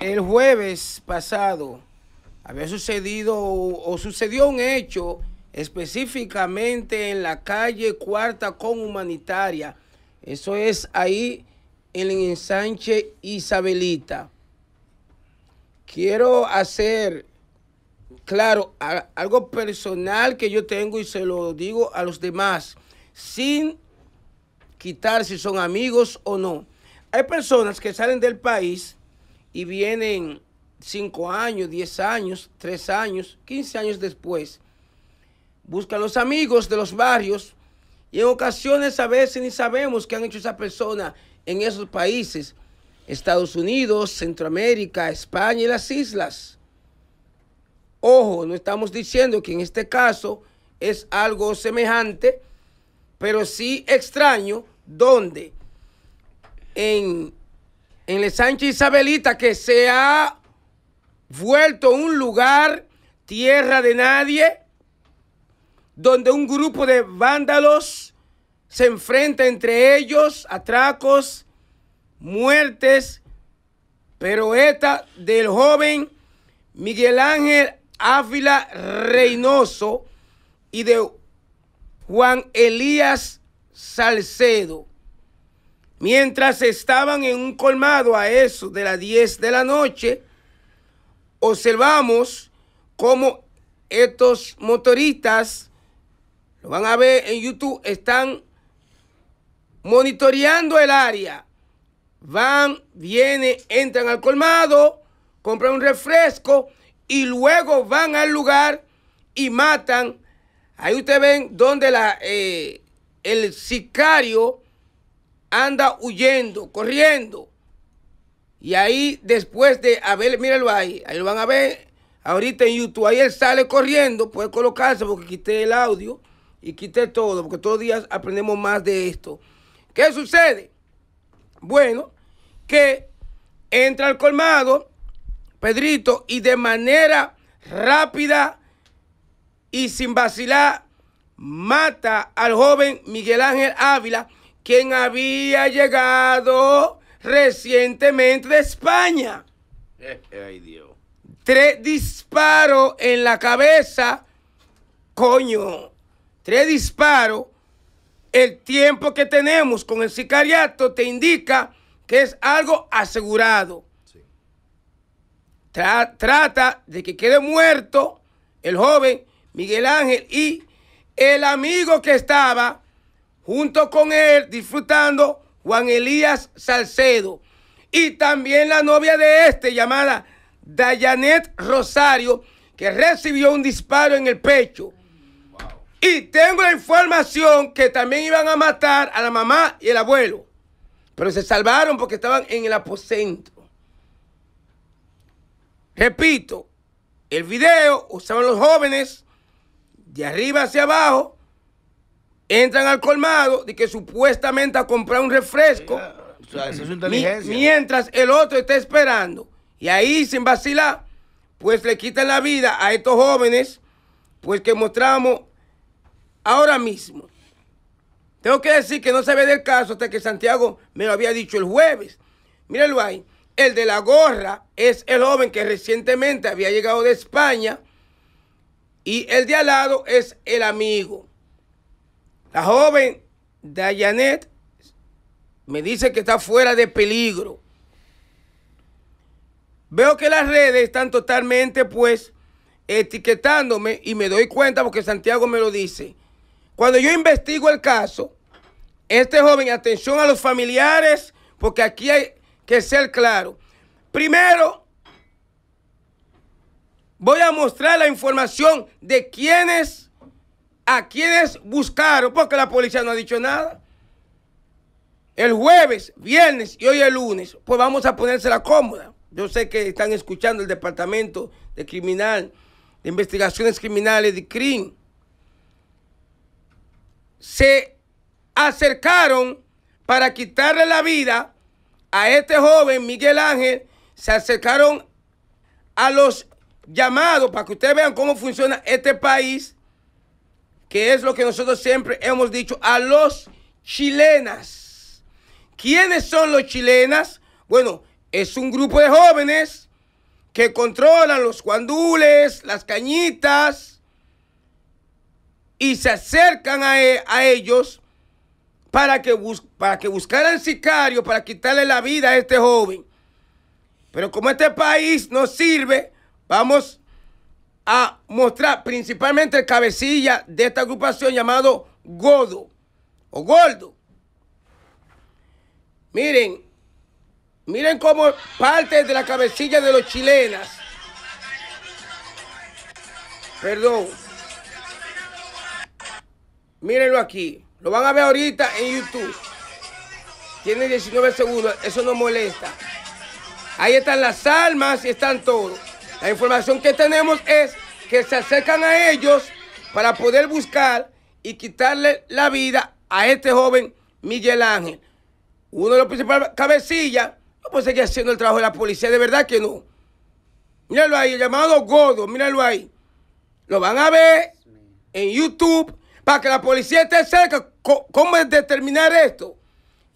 El jueves pasado había sucedido o sucedió un hecho específicamente en la calle Cuarta con Humanitaria. Eso es ahí en el ensanche Isabelita. Quiero hacer claro, algo personal que yo tengo y se lo digo a los demás sin quitar si son amigos o no. Hay personas que salen del país y vienen 5 años, 10 años, 3 años, 15 años después. Buscan los amigos de los barrios y en ocasiones a veces ni sabemos qué han hecho esa persona en esos países. Estados Unidos, Centroamérica, España y las islas. Ojo, no estamos diciendo que en este caso es algo semejante pero sí extraño donde en, en el Sánchez Isabelita, que se ha vuelto un lugar, tierra de nadie, donde un grupo de vándalos se enfrenta entre ellos, atracos, muertes, pero esta del joven Miguel Ángel Ávila Reynoso y de Juan Elías Salcedo. Mientras estaban en un colmado a eso de las 10 de la noche, observamos cómo estos motoristas, lo van a ver en YouTube, están monitoreando el área. Van, vienen, entran al colmado, compran un refresco y luego van al lugar y matan Ahí ustedes ven donde la, eh, el sicario anda huyendo, corriendo. Y ahí después de haber, mírenlo ahí, ahí lo van a ver ahorita en YouTube. Ahí él sale corriendo, puede colocarse porque quité el audio y quité todo, porque todos los días aprendemos más de esto. ¿Qué sucede? Bueno, que entra al colmado Pedrito y de manera rápida y sin vacilar mata al joven Miguel Ángel Ávila, quien había llegado recientemente de España. Eh, eh, ay Dios. Tres disparos en la cabeza. Coño, tres disparos. El tiempo que tenemos con el sicariato te indica que es algo asegurado. trata de que quede muerto el joven Miguel Ángel y el amigo que estaba junto con él disfrutando, Juan Elías Salcedo. Y también la novia de este, llamada Dayanet Rosario, que recibió un disparo en el pecho. Y tengo la información que también iban a matar a la mamá y el abuelo. Pero se salvaron porque estaban en el aposento. Repito, el video usaban los jóvenes de arriba hacia abajo, entran al colmado de que supuestamente a comprar un refresco. Ah, mientras el otro está esperando. Y ahí, sin vacilar, pues le quitan la vida a estos jóvenes, pues que mostramos ahora mismo. Tengo que decir que no se ve del caso hasta que Santiago me lo había dicho el jueves. Míralo ahí. El de la gorra es el joven que recientemente había llegado de España y el de al lado es el amigo. La joven Dayanet me dice que está fuera de peligro. Veo que las redes están totalmente pues etiquetándome y me doy cuenta porque Santiago me lo dice. Cuando yo investigo el caso, este joven, atención a los familiares, porque aquí hay que ser claro. Primero, voy a mostrar la información de quienes, a quienes buscaron, porque la policía no ha dicho nada. El jueves, viernes y hoy el lunes, pues vamos a ponerse la cómoda. Yo sé que están escuchando el Departamento de Criminal, de Investigaciones Criminales de CRIM. Se acercaron para quitarle la vida a este joven Miguel Ángel. Se acercaron a los llamado para que ustedes vean cómo funciona este país, que es lo que nosotros siempre hemos dicho a los chilenas. ¿Quiénes son los chilenas? Bueno, es un grupo de jóvenes que controlan los cuandules, las cañitas, y se acercan a, e, ellos para que, para que buscaran sicario para quitarle la vida a este joven. Pero como este país no sirve Vamos a mostrar principalmente el cabecilla de esta agrupación llamado Godo o Gordo. Miren, miren cómo parte de la cabecilla de los chilenas. Perdón. Mírenlo aquí. Lo van a ver ahorita en YouTube. Tiene 19 segundos. Eso no molesta. Ahí están las almas y están todos. La información que tenemos es que se acercan a ellos para poder buscar y quitarle la vida a este joven Miguel Ángel. Uno de los principales cabecillas no puede seguir haciendo el trabajo de la policía, de verdad que no. Míralo ahí, el llamado Godo, míralo ahí. Lo van a ver en YouTube para que la policía esté cerca. ¿Cómo es determinar esto?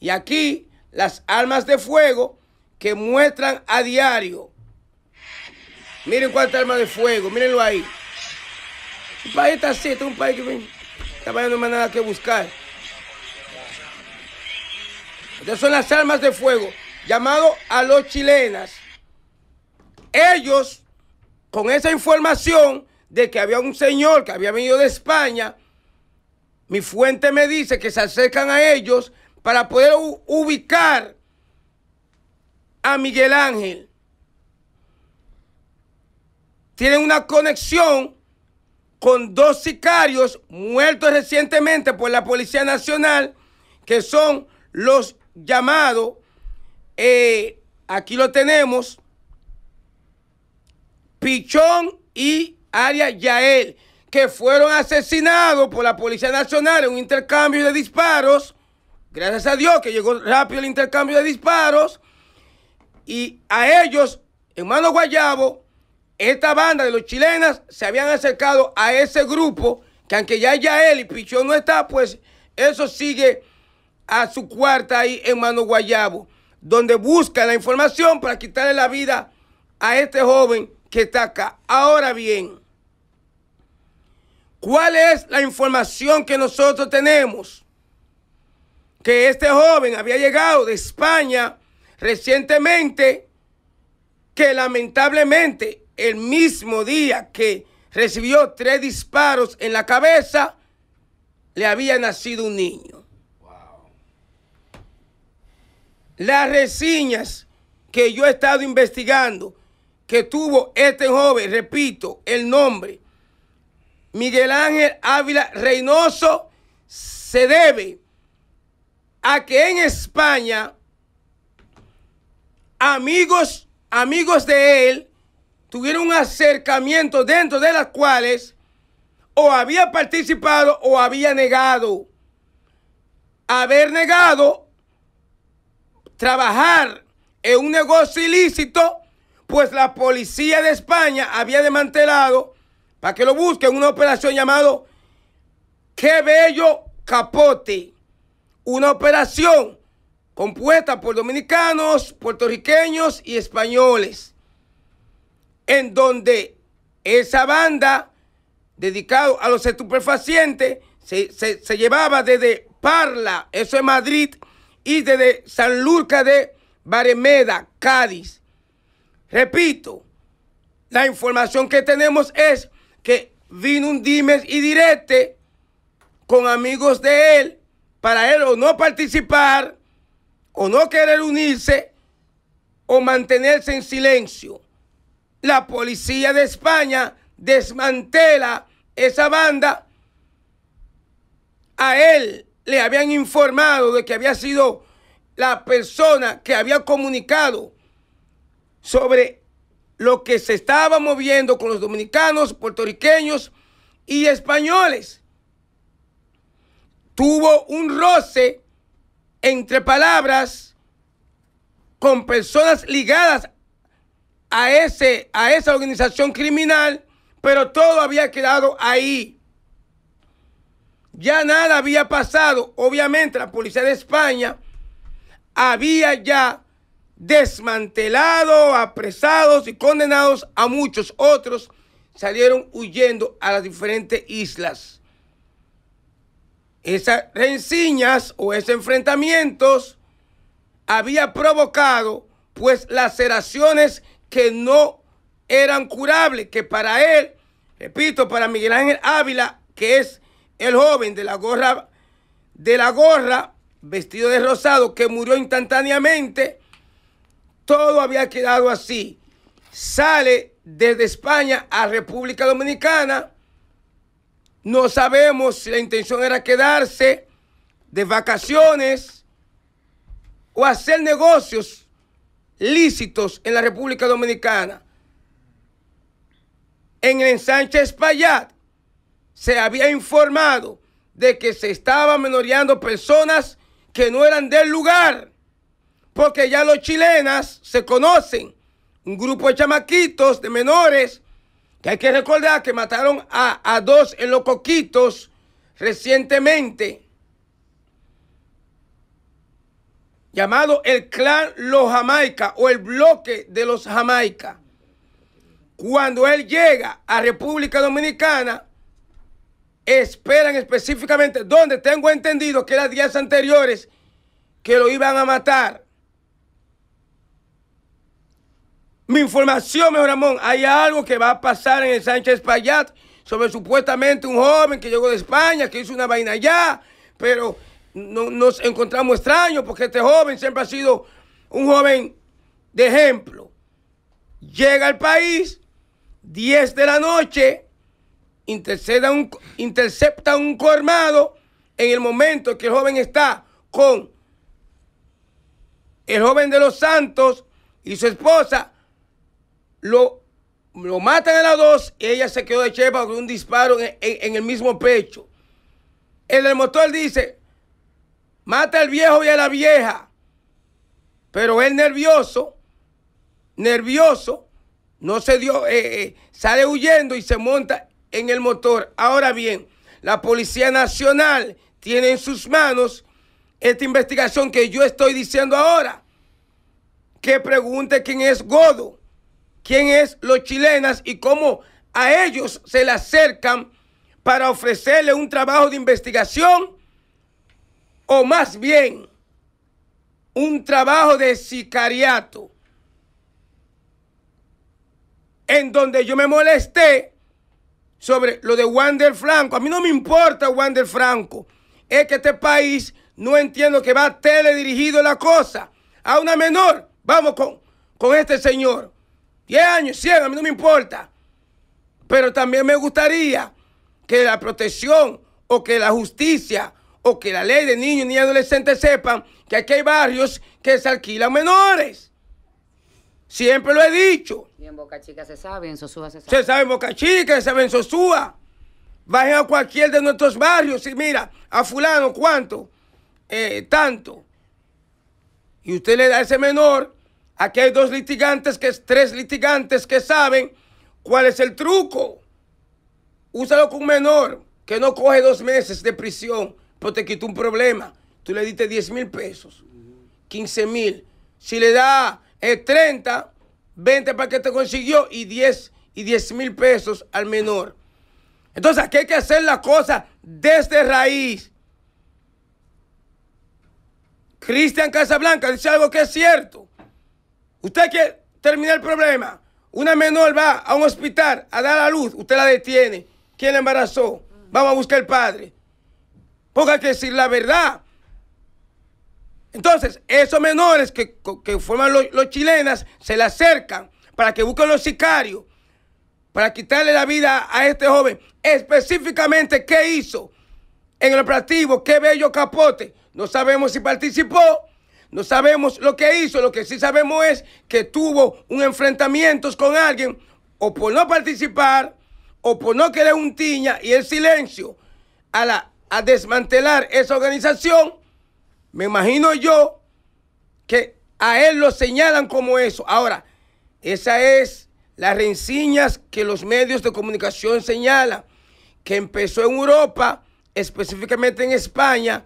Y aquí las armas de fuego que muestran a diario Miren cuántas armas de fuego, mírenlo ahí. Un país está así, está un país que está no más nada que buscar. Estas son las armas de fuego, llamado a los chilenas. Ellos, con esa información de que había un señor que había venido de España, mi fuente me dice que se acercan a ellos para poder ubicar a Miguel Ángel tienen una conexión con dos sicarios muertos recientemente por la Policía Nacional, que son los llamados, eh, aquí lo tenemos, Pichón y Aria Yael, que fueron asesinados por la Policía Nacional en un intercambio de disparos. Gracias a Dios que llegó rápido el intercambio de disparos. Y a ellos, hermano Guayabo, esta banda de los chilenas se habían acercado a ese grupo, que aunque ya, ya él y Pichón no está, pues eso sigue a su cuarta ahí en Mano Guayabo, donde busca la información para quitarle la vida a este joven que está acá. Ahora bien, ¿cuál es la información que nosotros tenemos? Que este joven había llegado de España recientemente, que lamentablemente el mismo día que recibió tres disparos en la cabeza, le había nacido un niño. Las reseñas que yo he estado investigando que tuvo este joven, repito, el nombre, Miguel Ángel Ávila Reynoso, se debe a que en España amigos, amigos de él, tuvieron un acercamiento dentro de las cuales o había participado o había negado. Haber negado trabajar en un negocio ilícito, pues la policía de España había desmantelado, para que lo busquen, una operación llamada Qué Bello Capote. Una operación compuesta por dominicanos, puertorriqueños y españoles en donde esa banda dedicada a los estupefacientes se, llevaba desde Parla, eso es Madrid, y desde San Lurca de Baremeda, Cádiz. Repito, la información que tenemos es que vino un dimes y direte con amigos de él para él o no participar o no querer unirse o mantenerse en silencio la policía de España desmantela esa banda. A él le habían informado de que había sido la persona que había comunicado sobre lo que se estaba moviendo con los dominicanos, puertorriqueños y españoles. Tuvo un roce entre palabras con personas ligadas a, ese, a esa organización criminal, pero todo había quedado ahí. Ya nada había pasado. Obviamente la policía de España había ya desmantelado, apresados y condenados a muchos otros. Salieron huyendo a las diferentes islas. Esas rencillas o esos enfrentamientos había provocado pues laceraciones que no eran curables, que para él, repito, para Miguel Ángel Ávila, que es el joven de la gorra, de la gorra, vestido de rosado, que murió instantáneamente, todo había quedado así. Sale desde España a República Dominicana. No sabemos si la intención era quedarse de vacaciones o hacer negocios lícitos en la República Dominicana. En el ensanche Espaillat se había informado de que se estaban menoreando personas que no eran del lugar, porque ya los chilenas se conocen. Un grupo de chamaquitos, de menores, que hay que recordar que mataron a, a dos en los coquitos recientemente. llamado el clan Los Jamaica o el bloque de los Jamaica. Cuando él llega a República Dominicana, esperan específicamente, donde tengo entendido que las días anteriores que lo iban a matar. Mi información, mejor Ramón, hay algo que va a pasar en el Sánchez Payat sobre supuestamente un joven que llegó de España, que hizo una vaina allá, pero no, nos encontramos extraños porque este joven siempre ha sido un joven de ejemplo. Llega al país, 10 de la noche, intercepta un, intercepta un en el momento que el joven está con el joven de los santos y su esposa. Lo, lo matan a las dos y ella se quedó de chepa con un disparo en, en el mismo pecho. El del motor dice, Mata al viejo y a la vieja. Pero él nervioso, nervioso, no se dio, eh, eh, sale huyendo y se monta en el motor. Ahora bien, la Policía Nacional tiene en sus manos esta investigación que yo estoy diciendo ahora. Que pregunte quién es Godo, quién es los chilenas y cómo a ellos se le acercan para ofrecerle un trabajo de investigación o más bien un trabajo de sicariato, en donde yo me molesté sobre lo de del Franco. A mí no me importa del Franco. Es que este país no entiendo que va teledirigido la cosa. A una menor, vamos con, con este señor. 10 años, 100, a mí no me importa. Pero también me gustaría que la protección o que la justicia o que la ley de niños y adolescentes sepan que aquí hay barrios que se alquilan menores. Siempre lo he dicho. Y en Boca Chica se sabe, en Sosúa se sabe. Se sabe en Boca Chica, se sabe en Sosúa. Bajen a cualquier de nuestros barrios y mira, a fulano, ¿cuánto? Eh, tanto. Y usted le da ese menor. Aquí hay dos litigantes, que tres litigantes que saben cuál es el truco. Úsalo con un menor que no coge dos meses de prisión pues te quitó un problema. Tú le diste 10 mil pesos, 15 mil. Si le da 30, eh, 20 para que te consiguió y 10 y mil pesos al menor. Entonces aquí hay que hacer la cosa desde raíz. Cristian Casablanca dice algo que es cierto. Usted quiere terminar el problema. Una menor va a un hospital a dar la luz. Usted la detiene. ¿Quién la embarazó? Vamos a buscar el padre porque que decir la verdad. Entonces, esos menores que, forman los, los chilenas se le acercan para que busquen los sicarios, para quitarle la vida a este joven. Específicamente, ¿qué hizo en el operativo? ¿Qué bello capote? No sabemos si participó, no sabemos lo que hizo. Lo que sí sabemos es que tuvo un enfrentamiento con alguien, o por no participar, o por no querer un tiña y el silencio a la, a desmantelar esa organización, me imagino yo que a él lo señalan como eso. Ahora, esa es las rencillas que los medios de comunicación señalan, que empezó en Europa, específicamente en España,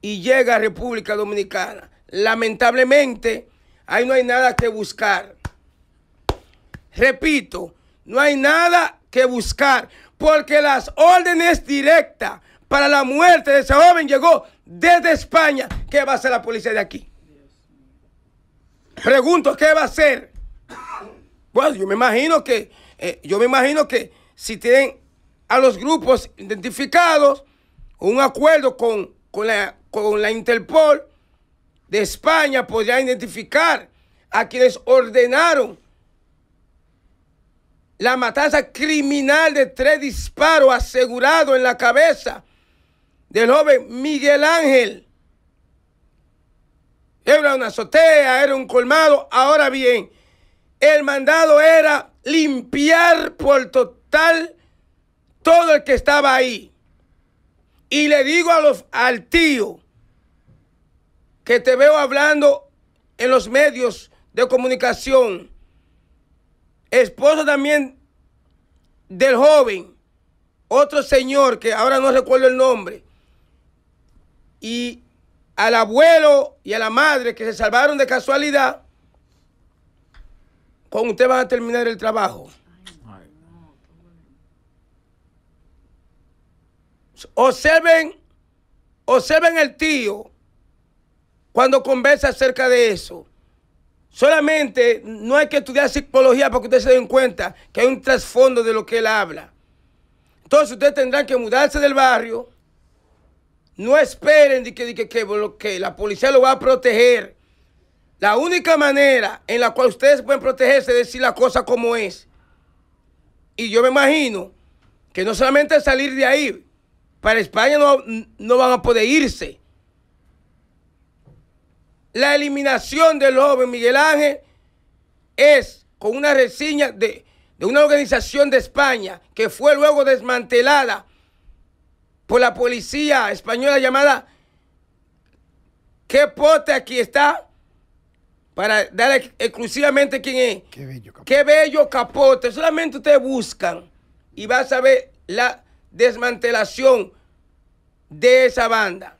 y llega a República Dominicana. Lamentablemente, ahí no hay nada que buscar. Repito, no hay nada que buscar, porque las órdenes directas para la muerte de ese joven llegó desde España. ¿Qué va a hacer la policía de aquí? Pregunto, ¿qué va a hacer? Bueno, yo me imagino que, eh, yo me imagino que si tienen a los grupos identificados, un acuerdo con, la, con la Interpol de España podría identificar a quienes ordenaron la matanza criminal de tres disparos asegurados en la cabeza del joven Miguel Ángel. Era una azotea, era un colmado. Ahora bien, el mandado era limpiar por total todo el que estaba ahí. Y le digo a los, al tío que te veo hablando en los medios de comunicación, esposo también del joven, otro señor que ahora no recuerdo el nombre, y al abuelo y a la madre que se salvaron de casualidad, con usted van a terminar el trabajo. Observen, observen el tío cuando conversa acerca de eso. Solamente no hay que estudiar psicología porque ustedes se den cuenta que hay un trasfondo de lo que él habla. Entonces ustedes tendrán que mudarse del barrio no esperen de que, que, la policía lo va a proteger. La única manera en la cual ustedes pueden protegerse es decir la cosa como es. Y yo me imagino que no solamente salir de ahí, para España no, no van a poder irse. La eliminación del joven Miguel Ángel es con una reseña de, de una organización de España que fue luego desmantelada por la policía española llamada ¿Qué pote aquí está? Para dar exclusivamente quién es. Qué bello capote. Qué bello capote. Solamente ustedes buscan y vas a ver la desmantelación de esa banda.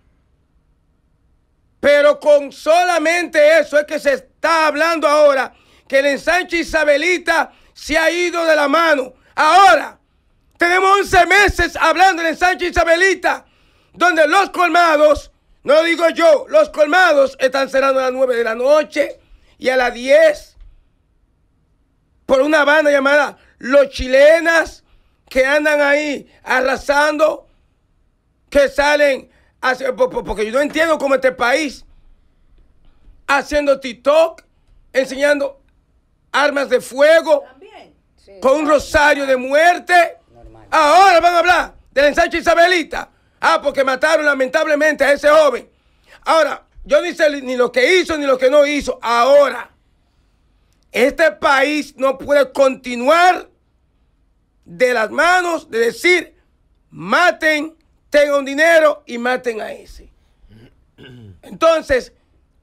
Pero con solamente eso es que se está hablando ahora que el ensanche Isabelita se ha ido de la mano. Ahora. Tenemos 11 meses hablando en Sánchez Isabelita, donde los colmados, no digo yo, los colmados están cerrando a las 9 de la noche y a las 10 por una banda llamada Los Chilenas, que andan ahí arrasando, que salen, hacia, porque yo no entiendo cómo este país, haciendo TikTok, enseñando armas de fuego, con un rosario de muerte. Ahora van a hablar del ensanche Isabelita. Ah, porque mataron lamentablemente a ese joven. Ahora, yo ni sé ni lo que hizo ni lo que no hizo. Ahora, este país no puede continuar de las manos de decir, maten, tengan dinero y maten a ese. Entonces,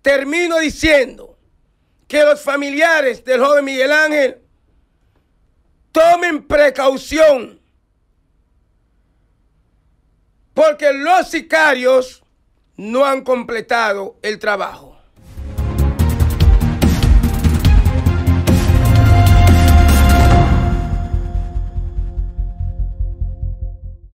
termino diciendo que los familiares del joven Miguel Ángel tomen precaución porque los sicarios no han completado el trabajo.